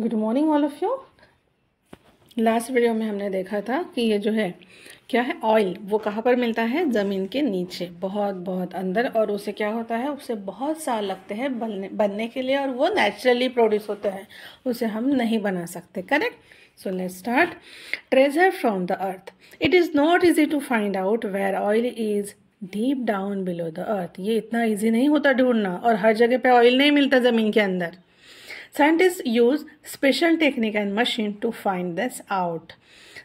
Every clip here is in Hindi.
Good morning all of you last video में हमने देखा था कि ये जो है क्या है ऑयल वो कहाँ पर मिलता है ज़मीन के नीचे बहुत बहुत अंदर और उसे क्या होता है उसे बहुत साल लगते हैं बनने बनने के लिए और वो नेचुरली प्रोड्यूस होते हैं उसे हम नहीं बना सकते correct so let start treasure from the earth it is not easy to find out where oil is deep down below the earth ये इतना ईजी नहीं होता ढूंढना और हर जगह पर ऑयल नहीं मिलता ज़मीन के अंदर Scientists use special technique and machine to find this out.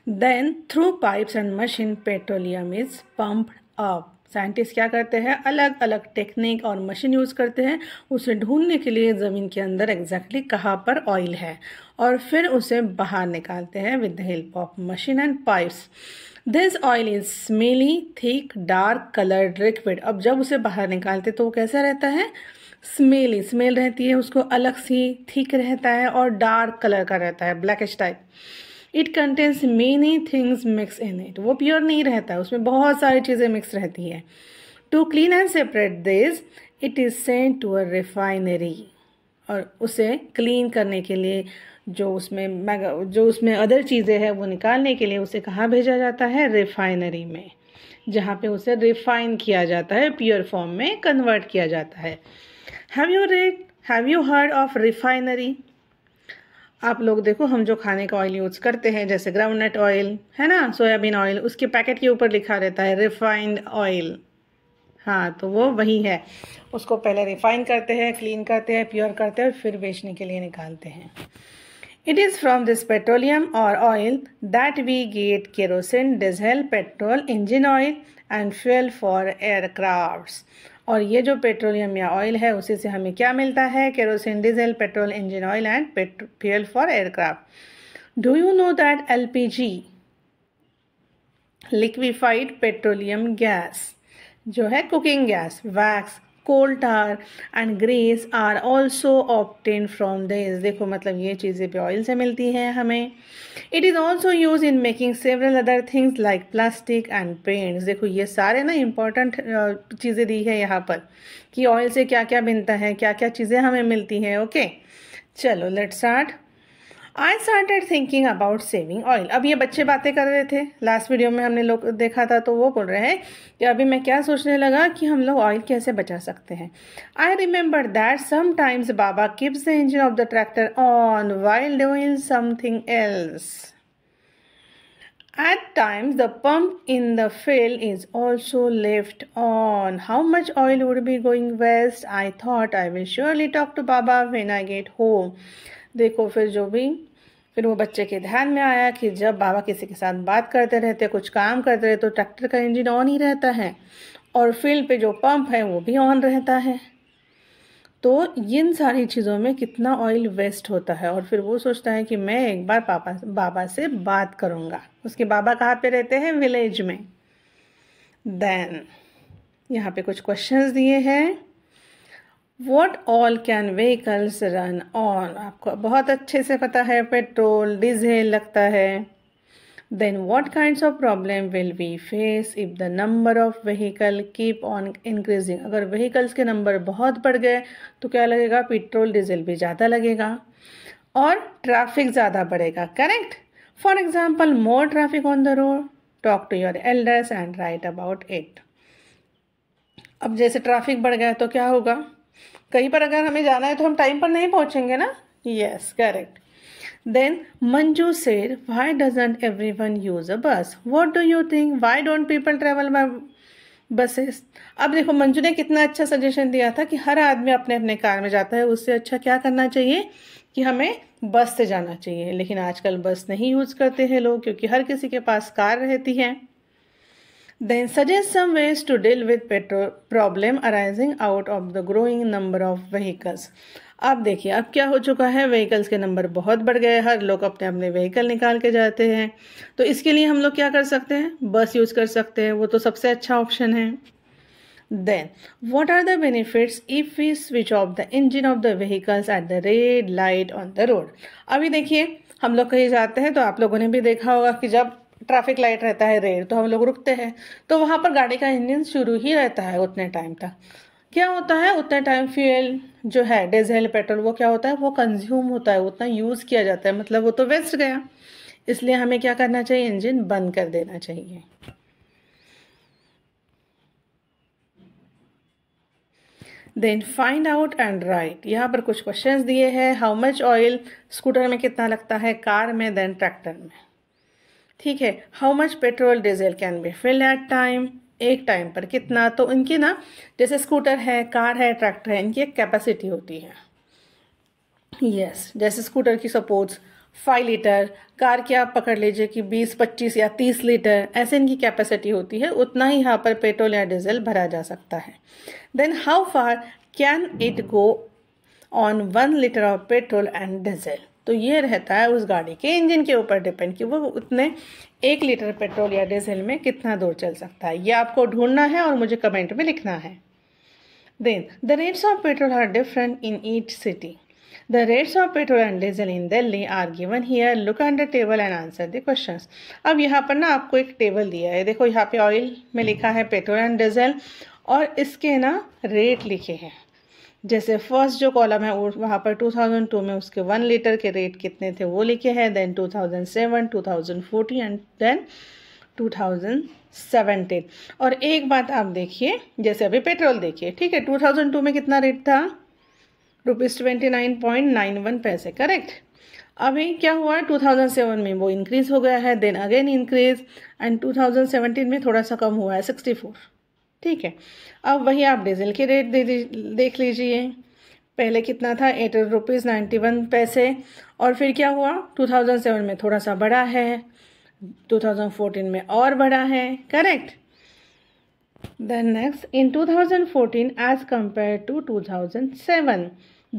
Then through pipes and machine petroleum is pumped up. Scientist क्या करते हैं अलग अलग टेक्निक और मशीन यूज़ करते हैं उसे ढूंढने के लिए ज़मीन के अंदर एग्जैक्टली exactly कहाँ पर ऑयल है और फिर उसे बाहर निकालते हैं with the help of machine and pipes this oil is smelly thick dark coloured liquid अब जब उसे बाहर निकालते तो वो कैसा रहता है स्मेली स्मेल रहती है उसको अलग सी थिक रहता है और डार्क कलर का रहता है blackish type it contains many things mix in it वो प्योर नहीं रहता है उसमें बहुत सारी चीज़ें मिक्स रहती है to clean and separate this it is sent to a refinery और उसे क्लीन करने के लिए जो उसमें जो उसमें अदर चीज़ें हैं वो निकालने के लिए उसे कहाँ भेजा जाता है रिफाइनरी में जहाँ पे उसे रिफाइन किया जाता है प्योर फॉर्म में कन्वर्ट किया जाता है have you read have you heard of refinery आप लोग देखो हम जो खाने का ऑयल यूज़ करते हैं जैसे ग्राउंडनट ऑयल है ना सोयाबीन ऑयल उसके पैकेट के ऊपर लिखा रहता है रिफाइंड ऑयल हाँ तो वो वही है उसको पहले रिफाइन करते हैं क्लीन करते हैं प्योर करते हैं और फिर बेचने के लिए निकालते हैं it is from this petroleum और oil that we get kerosene diesel petrol engine oil and fuel for aircraft और ये जो पेट्रोलियम या ऑयल है उसी से हमें क्या मिलता है kerosene diesel petrol engine oil and fuel for aircraft do you know that L P G liquefied petroleum gas जो है cooking gas wax coal tar and grease are also obtained from this देखो मतलब ये चीज़ें भी ऑयल से मिलती हैं हमें it is also use in making several other things like plastic and paints देखो ये सारे ना इम्पॉर्टेंट चीज़ें दी है यहाँ पर कि ऑयल से क्या क्या बनता है क्या क्या चीज़ें हमें मिलती हैं ओके okay? चलो let start I started thinking about saving oil अब ये बच्चे बातें कर रहे थे लास्ट वीडियो में हमने लोग देखा था तो वो बोल रहे हैं कि अभी मैं क्या सोचने लगा कि हम लोग ऑयल कैसे बचा सकते हैं I remember that sometimes baba keeps the engine of the tractor on while doing something else At times, the pump in the field is also left on. How much oil would be going waste? I thought I will surely talk to Baba when I get home. देखो फिर जो भी फिर वो बच्चे के ध्यान में आया कि जब बाबा किसी के साथ बात करते रहते कुछ काम करते रहते तो ट्रैक्टर का इंजन ऑन ही रहता है और फील्ड पे जो पंप है वो भी ऑन रहता है तो इन सारी चीज़ों में कितना ऑयल वेस्ट होता है और फिर वो सोचता है कि मैं एक बार पापा बाबा से बात करूँगा उसके बाबा कहाँ पे रहते हैं विलेज में देन यहाँ पे कुछ क्वेश्चंस दिए हैं what all can vehicles run on आपको बहुत अच्छे से पता है पेट्रोल डीजल लगता है then what kind of problem will we face if the number of vehicle keep on increasing अगर व्हीकल्स के नंबर बहुत बढ़ गए तो क्या लगेगा पेट्रोल डीजल भी ज़्यादा लगेगा और ट्रैफिक ज़्यादा बढ़ेगा correct for example more traffic on the road talk to your elders and write about it अब जैसे ट्रैफिक बढ़ गया तो क्या होगा कहीं पर अगर हमें जाना है तो हम टाइम पर नहीं पहुँचेंगे ना yes correct then Manju said why doesn't everyone use a bus what do you think why don't people travel by buses अब देखो मंजू ने कितना अच्छा सजेशन दिया था कि हर आदमी अपने अपने कार में जाता है उससे अच्छा क्या करना चाहिए कि हमें बस से जाना चाहिए लेकिन आजकल बस नहीं यूज़ करते हैं लोग क्योंकि हर किसी के पास कार रहती है then suggest some ways to deal with petrol problem arising out of the growing number of vehicles आप देखिए अब क्या हो चुका है व्हीकल्स के नंबर बहुत बढ़ गए हर लोग अपने अपने व्हीकल निकाल के जाते हैं तो इसके लिए हम लोग क्या कर सकते हैं बस यूज कर सकते हैं वो तो सबसे अच्छा ऑप्शन है then what are the benefits if we switch off the engine of the vehicles at the red light on the road अभी देखिए हम लोग कहीं जाते हैं तो आप लोगों ने भी देखा होगा कि जब ट्रैफिक लाइट रहता है रेड तो हम लोग रुकते हैं तो वहाँ पर गाड़ी का इंजन शुरू ही रहता है उतने टाइम तक क्या होता है उतने टाइम फ्यूल जो है डीजल पेट्रोल वो क्या होता है वो कंज्यूम होता है उतना यूज़ किया जाता है मतलब वो तो वेस्ट गया इसलिए हमें क्या करना चाहिए इंजन बंद कर देना चाहिए then find out and write यहाँ पर कुछ क्वेश्चंस दिए हैं हाउ मच ऑयल स्कूटर में कितना लगता है कार में देन ट्रैक्टर में ठीक है how much petrol diesel can be fill at time एक टाइम पर कितना तो इनकी ना जैसे स्कूटर है कार है ट्रैक्टर है इनकी एक कैपेसिटी होती है यस yes, जैसे स्कूटर की सपोज फाइव लीटर कार की आप पकड़ लीजिए कि बीस पच्चीस या तीस लीटर ऐसे इनकी कैपेसिटी होती है उतना ही यहाँ पर पेट्रोल या डीजल भरा जा सकता है then how far can it go on one litre of petrol and diesel तो ये रहता है उस गाड़ी के इंजन के ऊपर डिपेंड कि वो उतने एक लीटर पेट्रोल या डीजल में कितना दूर चल सकता है ये आपको ढूंढना है और मुझे कमेंट में लिखना है then the rates of petrol are different in each city rates of petrol and diesel in Delhi are given here look and the table and answer the questions. अब यहाँ पर ना आपको एक टेबल दिया है देखो यहाँ पे ऑयल में लिखा है पेट्रोल एंड डीजल और इसके ना रेट लिखे हैं जैसे फर्स्ट जो कॉलम है वहाँ पर 2002 में उसके वन लीटर के रेट कितने थे वो लिखे हैं देन 2007, 2014 एंड देन 2017 और एक बात आप देखिए जैसे अभी पेट्रोल देखिए ठीक है 2002 में कितना रेट था rupees twenty nine point nine one paise correct अभी क्या हुआ 2007 में वो इंक्रीज़ हो गया है देन अगेन इंक्रीज एंड 2017 में थोड़ा सा कम हुआ है 64 ठीक है अब वही आप डीजल के रेट दे देख लीजिए पहले कितना था एट रुपीज़ नाइन्टी वन पैसे और फिर क्या हुआ टू थाउजेंड सेवन में थोड़ा सा बढ़ा है टू थाउजेंड फोर्टीन में और बढ़ा है correct thousand fourteen as compare to two thousand seven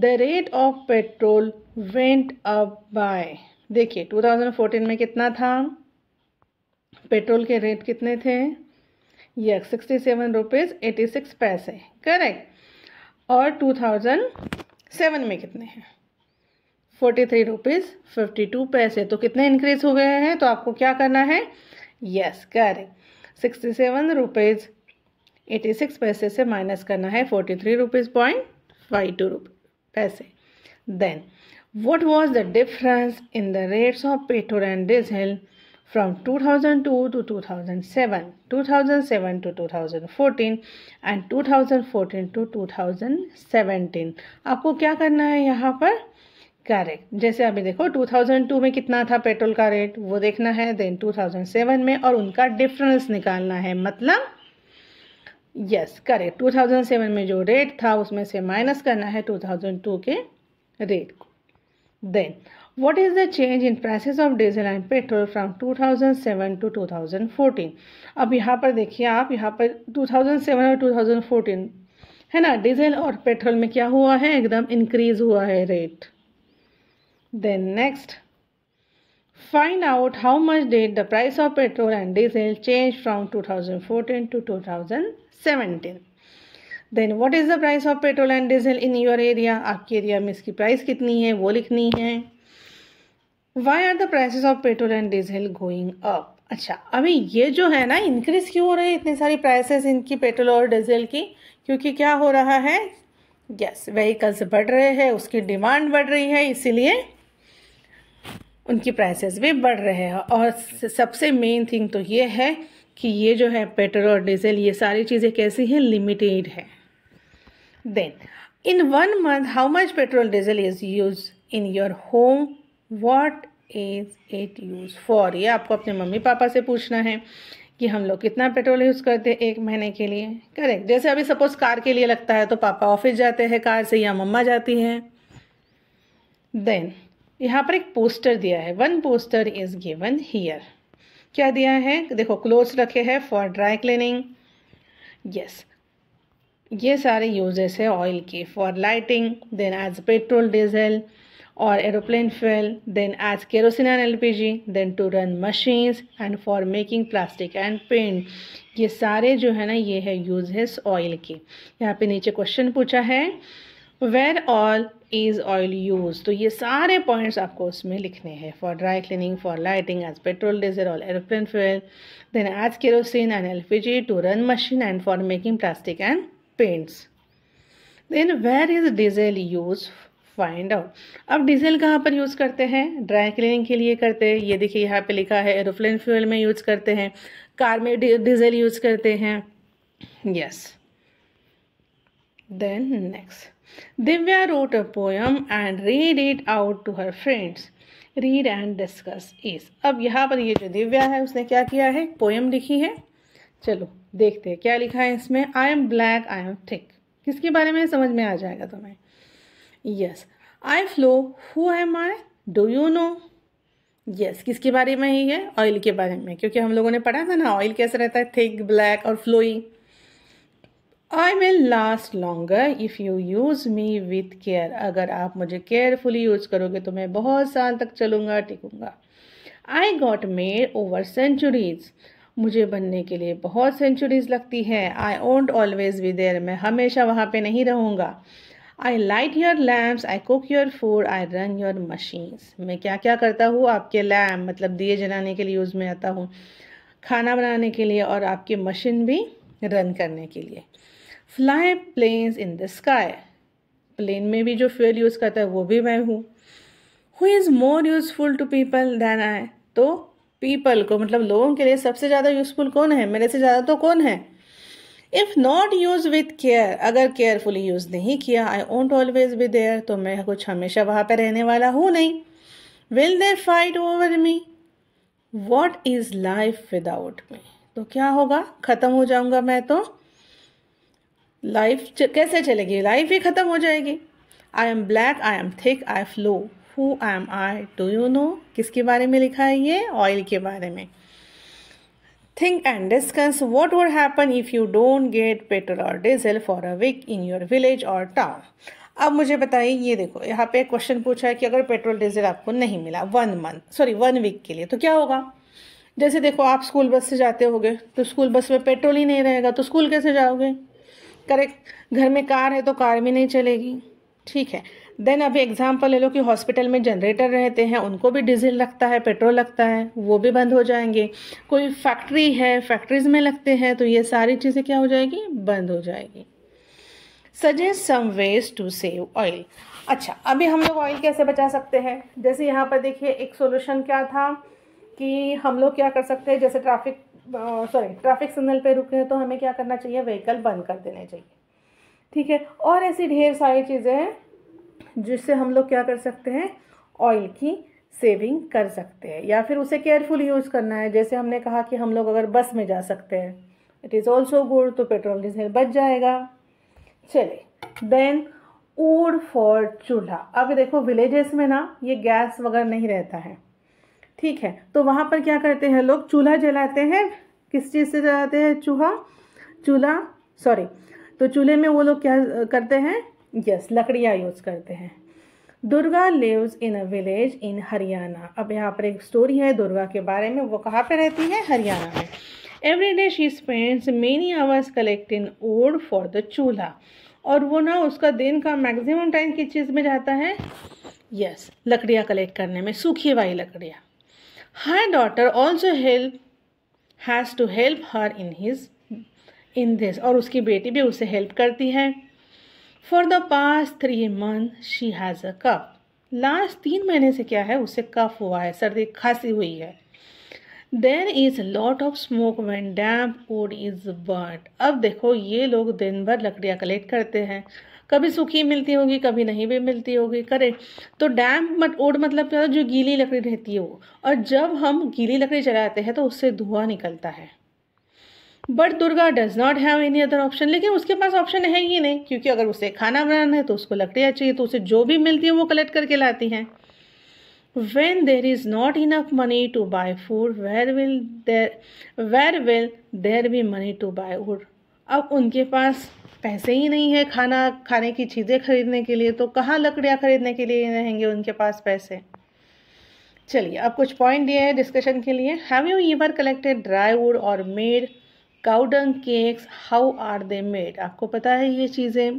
the rate of petrol went up by देखिए फोर्टीन में कितना था पेट्रोल के रेट कितने थे sixty seven rupees eighty six paise correct और टू थाउजेंड सेवन में कितने हैं forty three rupees fifty two paise तो कितने इंक्रीज हो गए हैं तो आपको क्या करना है yes correct sixty seven rupees eighty six paise से माइनस करना है forty three rupees point five two rupee paise then what was the difference in the rates of petrol and diesel from 2002 to 2007, 2007 to 2014 and 2014 to 2017. आपको क्या करना है यहाँ पर करेक्ट जैसे अभी देखो 2002 में कितना था पेट्रोल का रेट वो देखना है देन 2007 में और उनका डिफरेंस निकालना है मतलब यस करेक्ट 2007 में जो रेट था उसमें से माइनस करना है 2002 के रेट को then What is the change in prices of diesel and petrol from 2007 to 2014? अब यहाँ पर देखिए आप यहाँ पर 2007 और 2014 है ना डीजल और पेट्रोल में क्या हुआ है एकदम इंक्रीज हुआ है rate then next find out how much did the price of petrol and diesel change from 2014 to 2017 then what is the price of petrol and diesel in your area आपके एरिया में इसकी प्राइस कितनी है वो लिखनी है why are the prices of petrol and diesel going up अच्छा अभी ये जो है ना इंक्रीज़ क्यों हो रही है इतनी सारी प्राइसेस इनकी पेट्रोल और डीजल की क्योंकि क्या हो रहा है गैस व्हीकल्स बढ़ रहे हैं उसकी डिमांड बढ़ रही है इसीलिए उनकी प्राइसेस भी बढ़ रहे हैं और सबसे मेन थिंग तो ये है कि ये जो है पेट्रोल और डीजल ये सारी चीज़ें कैसी हैं लिमिटेड है then in one month how much petrol diesel is use in your home what is it use for ये आपको अपने मम्मी पापा से पूछना है कि हम लोग कितना पेट्रोल यूज़ करते हैं एक महीने के लिए करेक्ट जैसे अभी सपोज कार के लिए लगता है तो पापा ऑफिस जाते हैं कार से या मम्मा जाती है देन यहाँ पर एक पोस्टर दिया है one poster is given here क्या दिया है देखो क्लोथ्स रखे हैं फॉर ड्राई क्लीनिंग यस ये सारे यूजेस है ऑयल के for lighting then as petrol diesel और aeroplane or then as kerosene and L P G then to run machines and for making plastic and paint ये सारे जो है ना ये है यूजेस ऑयल के यहाँ पे नीचे क्वेश्चन पूछा है where all is oil use तो ये सारे पॉइंट्स आपको उसमें लिखने हैं for dry cleaning for lighting as petrol diesel all aeroplane fuel then as kerosene and L P G to run machine and for making plastic and paints then where is diesel use find out अब डीजल कहाँ पर यूज़ करते हैं ड्राई क्लीनिंग के लिए करते हैं ये देखिए यहाँ पे लिखा है एरोप्लेन फ्यूल में यूज़ करते हैं कार में डीजल यूज़ करते हैं yes then next Divya wrote a poem and read it out to her friends read and discuss इस अब यहाँ पर ये जो दिव्या है उसने क्या किया है पोएम लिखी है चलो देखते हैं क्या लिखा है इसमें I am black I am thick किसके बारे में समझ में आ जाएगा तुम्हें yes I flow who am I do you know yes किसके बारे में ही है ऑयल के बारे में क्योंकि हम लोगों ने पढ़ा था ना ऑयल कैसे रहता है थिक ब्लैक और flowy I will last longer if you use me with care अगर आप मुझे केयरफुली यूज़ करोगे तो मैं बहुत साल तक चलूँगा टिकूँगा I got made over centuries मुझे बनने के लिए बहुत सेंचुरीज लगती हैं I won't always be there मैं हमेशा वहाँ पर नहीं रहूँगा I light your lamps I cook your food I run your machines मैं क्या क्या करता हूँ आपके लैम्प मतलब दिए जलाने के लिए यूज़ में आता हूँ खाना बनाने के लिए और आपकी मशीन भी रन करने के लिए fly planes in the sky plane में भी जो फ्यूल यूज़ करता है वो भी मैं हूँ who is more useful to people than I तो पीपल को मतलब लोगों के लिए सबसे ज़्यादा यूज़फुल कौन है मेरे से ज़्यादा तो कौन है if not use with care अगर केयरफुली यूज़ नहीं किया I won't always be there तो मैं कुछ हमेशा वहाँ पर रहने वाला हूँ नहीं will they fight over me what is life without me तो क्या होगा ख़त्म हो जाऊँगा मैं तो लाइफ कैसे चलेगी लाइफ ही ख़त्म हो जाएगी I am black I am thick I flow who I am I do you know किसके बारे में लिखा है ये ऑयल के बारे में Think and discuss what would happen if you don't get petrol or diesel for a week in your village or town. अब मुझे बताइए ये देखो यहाँ पे एक क्वेश्चन पूछा है कि अगर पेट्रोल डीजल आपको नहीं मिला one month sorry one week के लिए तो क्या होगा जैसे देखो आप स्कूल बस से जाते होगे तो स्कूल बस में पेट्रोल ही नहीं रहेगा तो स्कूल कैसे जाओगे करेक्ट घर में कार है तो कार भी नहीं चलेगी ठीक है देन अभी एग्जाम्पल ले लो कि हॉस्पिटल में जनरेटर रहते हैं उनको भी डीजल लगता है पेट्रोल लगता है वो भी बंद हो जाएंगे कोई फैक्ट्री है फैक्ट्रीज में लगते हैं तो ये सारी चीज़ें क्या हो जाएगी बंद हो जाएगी suggest some ways to save oil अच्छा अभी हम लोग ऑयल कैसे बचा सकते हैं जैसे यहाँ पर देखिए एक सोल्यूशन क्या था कि हम लोग क्या कर सकते हैं जैसे ट्रैफिक सॉरी ट्रैफिक सिग्नल पे रुके हैं तो हमें क्या करना चाहिए व्हीकल बंद कर देने चाहिए ठीक है और ऐसी ढेर सारी चीज़ें हैं जिससे हम लोग क्या कर सकते हैं ऑयल की सेविंग कर सकते हैं या फिर उसे केयरफुल यूज़ करना है जैसे हमने कहा कि हम लोग अगर बस में जा सकते हैं इट इज़ ऑल्सो गुड तो पेट्रोल डीजल बच जाएगा चले देन ऊड फॉर चूल्हा अब देखो विलेजेस में ना ये गैस वगैरह नहीं रहता है ठीक है तो वहाँ पर क्या करते हैं लोग चूल्हा जलाते हैं किस चीज़ से जलाते हैं चूहा चूल्हा सॉरी तो चूल्हे में वो लोग क्या करते हैं यस लकड़ियाँ यूज़ करते हैं Durga lives in a village in Haryana अब यहाँ पर एक स्टोरी है दुर्गा के बारे में वो कहाँ पर रहती है हरियाणा में every day she spends many hours collecting wood for the chulha और वो ना उसका दिन का मैक्सिमम टाइम किस चीज़ में जाता है यस लकड़ियाँ कलेक्ट करने में सूखी वाई लकड़ियाँ her daughter also help has to help her in his in this और उसकी बेटी भी उसे हेल्प करती है for the past three month she has a cough last तीन महीने से क्या है उसे कफ हुआ है सर्दी खांसी हुई है then is lot of smoke when damp wood is burnt अब देखो ये लोग दिन भर लकड़ियाँ कलेक्ट करते हैं कभी सूखी मिलती होगी कभी नहीं भी मिलती होगी करे तो डैम्प मत ओड मतलब क्या जो गीली लकड़ी रहती है वो और जब हम गीली लकड़ी जलाते हैं तो उससे धुआं निकलता है but Durga does not have any other option लेकिन उसके पास ऑप्शन है ही नहीं क्योंकि अगर उसे खाना बनाना है तो उसको लकड़ियाँ चाहिए तो उसे जो भी मिलती है वो कलेक्ट करके लाती हैं when there is not enough money to buy food where will there where will there be money to buy wood अब उनके पास पैसे ही नहीं है खाना खाने की चीज़ें खरीदने के लिए तो कहाँ लकड़ियाँ खरीदने के लिए रहेंगे उनके पास पैसे चलिए अब कुछ पॉइंट दिए हैं डिस्कशन के लिए have you ever collected dry wood और made cow dung cakes how are they made आपको पता है ये चीज़ें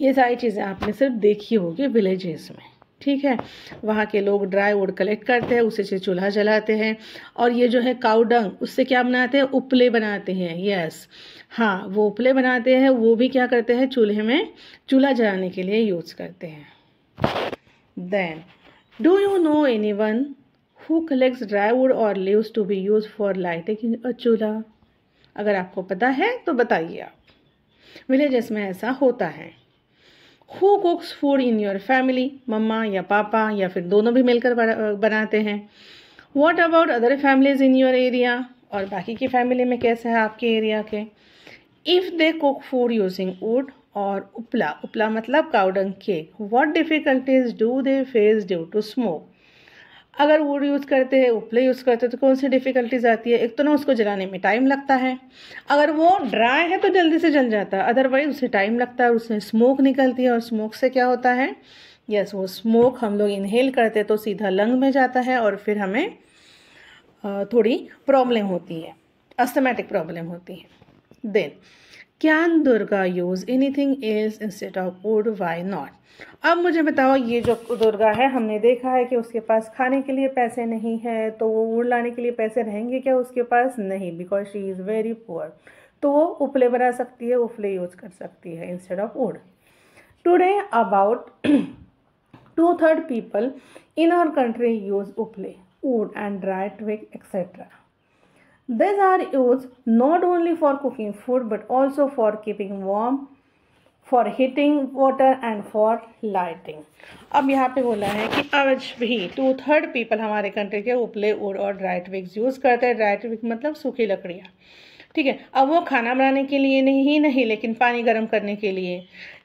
ये सारी चीज़ें आपने सिर्फ देखी होगी विलेजेस में ठीक है वहाँ के लोग ड्राई वुड कलेक्ट करते हैं उसे से चूल्हा जलाते हैं और ये जो है काउडंग उससे क्या बनाते हैं उपले बनाते हैं यस हाँ वो उपले बनाते हैं वो भी क्या करते हैं चूल्हे में चूल्हा जलाने के लिए यूज़ करते हैं then do you know anyone who collects dry wood और leaves to be use for lighting a chulha अगर आपको पता है तो बताइए आप विलेजेस में ऐसा होता है who cooks food in your family mama या पापा या फिर दोनों भी मिलकर बनाते हैं what about other families in your area और बाकी की फैमिली में कैसे है आपके एरिया के if they cook food using wood और उपला उपला मतलब cow dung cake what difficulties do they face due to smoke अगर वुड यूज़ करते हैं उपले यूज़ करते हैं तो कौन सी डिफ़िकल्टीज आती है एक तो ना उसको जलाने में टाइम लगता है अगर वो ड्राई है तो जल्दी से जल जाता है अदरवाइज उसे टाइम लगता है उसमें स्मोक निकलती है और स्मोक से क्या होता है यस yes, वो स्मोक हम लोग इन्हेल करते तो सीधा लंग में जाता है और फिर हमें थोड़ी प्रॉब्लम होती है अस्थमेटिक प्रॉब्लम होती है then can Durga use anything else instead of wood why not अब मुझे बताओ ये जो दुर्गा है हमने देखा है कि उसके पास खाने के लिए पैसे नहीं है तो वो वुड लाने के लिए पैसे रहेंगे क्या उसके पास नहीं because she is very poor तो वो उपले बना सकती है उपले यूज़ कर सकती है instead of wood today about two third people in our country use उपले wood and dry twig etcetera These are used not only for cooking food but also for keeping warm, for heating water and for lighting. अब यहाँ पे बोला है कि आज भी टू थर्ड पीपल हमारे कंट्री के उपले उड़ और ड्राइट विक्स यूज़ करते हैं ड्राइट विक मतलब सूखी लकड़ियाँ ठीक है अब वो खाना बनाने के लिए नहीं ही नहीं लेकिन पानी गर्म करने के लिए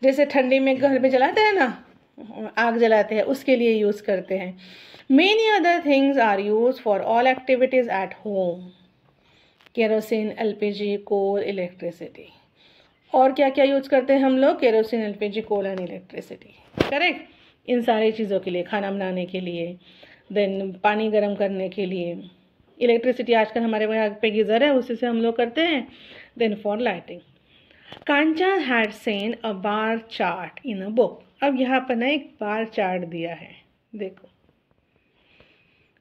जैसे ठंडी में घर में जलाते हैं ना आग जलाते हैं उसके लिए यूज़ करते हैं many other things are use for all activities at home kerosene LPG coal electricity और क्या क्या यूज़ करते हैं हम लोग kerosene LPG coal and electricity correct इन सारी चीज़ों के लिए खाना बनाने के लिए देन पानी गर्म करने के लिए इलेक्ट्रिसिटी आजकल हमारे यहाँ पे गीज़र है उसी से हम लोग करते हैं then for lighting Kancha had seen a bar chart in a book अब यहाँ पर ना एक बार चार्ट दिया है देखो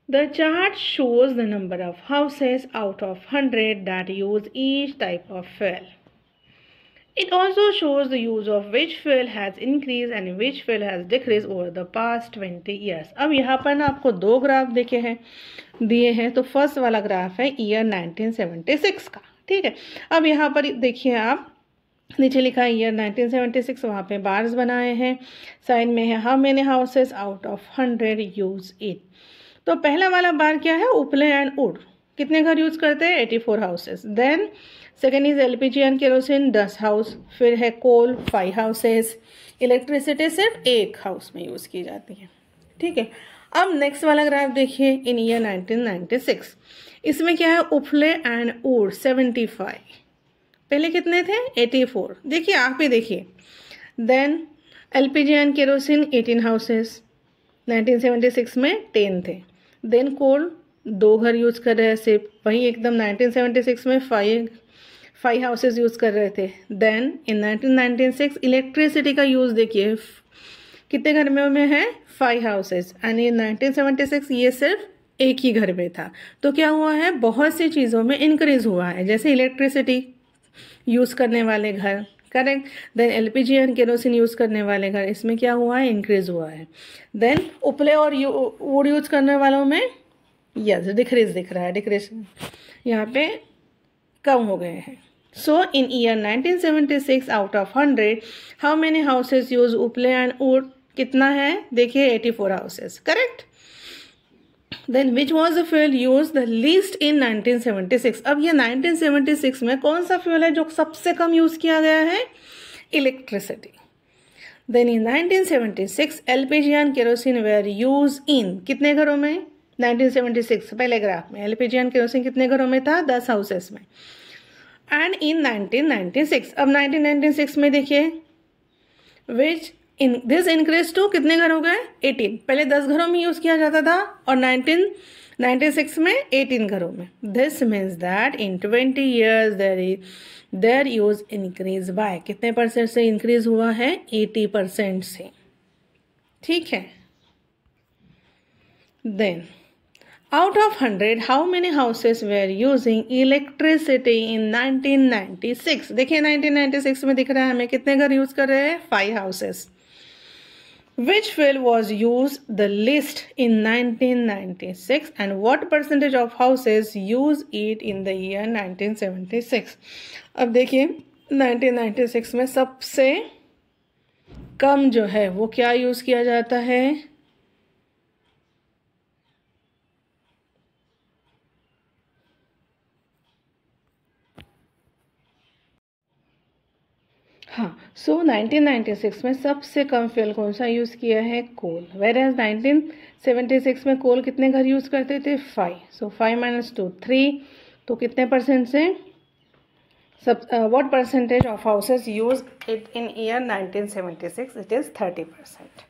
The chart shows the number of houses out of 100 that use each type of fuel. It also shows the use of which fuel has increased and which fuel has decreased over the past 20 years. अब यहाँ पर ना आपको दो ग्राफ देखे हैं दिए हैं तो फर्स्ट वाला ग्राफ है ईयर 1976 का ठीक है अब यहाँ पर देखिए आप नीचे लिखा है ईयर 1976 वहाँ पे बार्स बनाए हैं साइड में है how many houses out of hundred use it तो पहला वाला बार क्या है उपले एंड उड कितने घर यूज़ करते हैं eighty four houses then second is L P G and kerosene दस हाउस फिर है कोल फाइव हाउसेज इलेक्ट्रिसिटी सिर्फ एक हाउस में यूज़ की जाती है ठीक है अब नेक्स्ट वाला ग्राफ देखिए इन ईयर 1996 इसमें क्या है उफले एंड ऊर 75 पहले कितने थे 84 देखिए आप ही देखिए then LPG and kerosene 18 houses 1976 में 10 थे देन कोल दो घर यूज़ कर रहे हैं सिर्फ वहीं एकदम 1976 में फाइव फाइव हाउसेज यूज़ कर रहे थे देन इन 1996 इलेक्ट्रिसिटी का यूज़ देखिए कितने घर में में है फाइव हाउसेज एंड इन 1976 ये सिर्फ एक ही घर में था तो क्या हुआ है बहुत सी चीज़ों में इंक्रीज़ हुआ है जैसे इलेक्ट्रिसिटी यूज़ करने वाले घर correct then L P G and kerosene use करने वाले घर इसमें क्या हुआ है इंक्रीज हुआ है देन उपले और वुड यूज करने वालों में यस डिक्रीज दिख रहा है डिक्रीज यहाँ पे कम हो गए हैं year nineteen seventy 1976 out of 100 how many houses use उपले एंड वुड कितना है देखिए 84 हाउसेज correct then which was the fuel use the least in 1976 अब ये 1976 में कौन सा फ्यूल है जो सबसे कम यूज किया गया है electricity then in 1976 LPG and kerosene were use in कितने घरों में 1976 पहले ग्राफ में एलपीजी एंड केरोसिन कितने घरों में था दस हाउसेस में एंड इन 1996 अब 1996 में देखिए which in this increase to कितने घर हो गए एटीन पहले दस घरों में यूज़ किया जाता था और नाइनटीन नाइन्टी सिक्स में एटीन घरों में this means that in twenty years there is their use increase by कितने परसेंट से इंक्रीज हुआ है एटी परसेंट से ठीक है then out of hundred how many houses were using electricity in 1996 देखिए 1996 में दिख रहा है हमें कितने घर यूज़ कर रहे हैं five houses Which fuel was used the least in 1996 and what percentage of houses use it in the year 1976? अब देखिए 1996 में सबसे कम जो है वो क्या यूज़ किया जाता है हाँ सो so 1996 में सबसे कम फ्यूल कौन सा यूज़ किया है कोल वेर एज नाइनटीन में कोल कितने घर यूज़ करते थे five so five minus two three तो कितने परसेंट से सब what percentage of houses use it in year 1976 it is thirty percent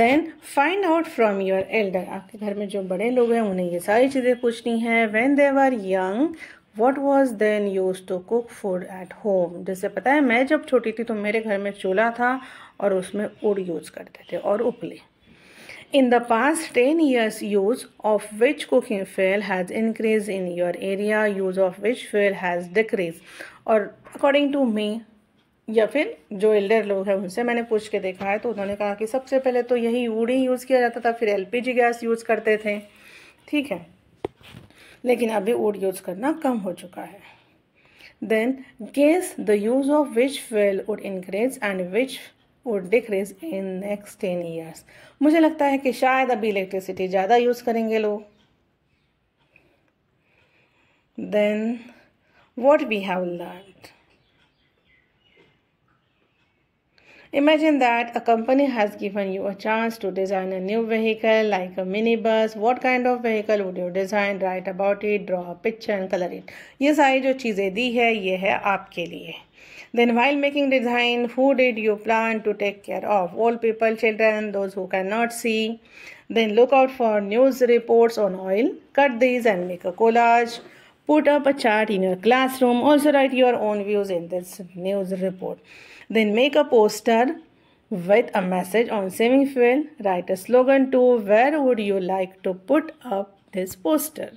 then find out from your elder आपके घर में जो बड़े लोग हैं उन्हें ये सारी चीज़ें पूछनी है when they were young what was then use to cook food at home जैसे पता है मैं जब छोटी थी तो मेरे घर में चूल्हा था और उसमें उड़ यूज करते थे और उपले in the past ten years use of which cooking fuel has increase in your area use of which fuel has decrease और अकॉर्डिंग टू मी या फिर जो एल्डर लोग हैं उनसे मैंने पूछ के देखा है तो उन्होंने कहा कि सबसे पहले तो यही उड़ ही यूज़ किया जाता था फिर L P G gas use करते थे ठीक है लेकिन अभी वुड यूज़ करना कम हो चुका है then guess the use of which fuel would increase and which would decrease in next ten years मुझे लगता है कि शायद अभी इलेक्ट्रिसिटी ज़्यादा यूज़ करेंगे लोग then what we have learn Imagine that a company has given you a chance to design a new vehicle like a minibus. What kind of vehicle would you design? Write about it, draw a picture and color it. ये सारी जो चीज़ें दी है ये है आपके लिए Then while making design, who did you plan to take care of? Old people, children, those who cannot see. Then look out for news reports on oil. Cut these and make a collage. Put up a chart in your classroom. Also write your own views in this news report. Then make a poster with a message on saving fuel. Write a slogan too. Where would you like to put up this poster?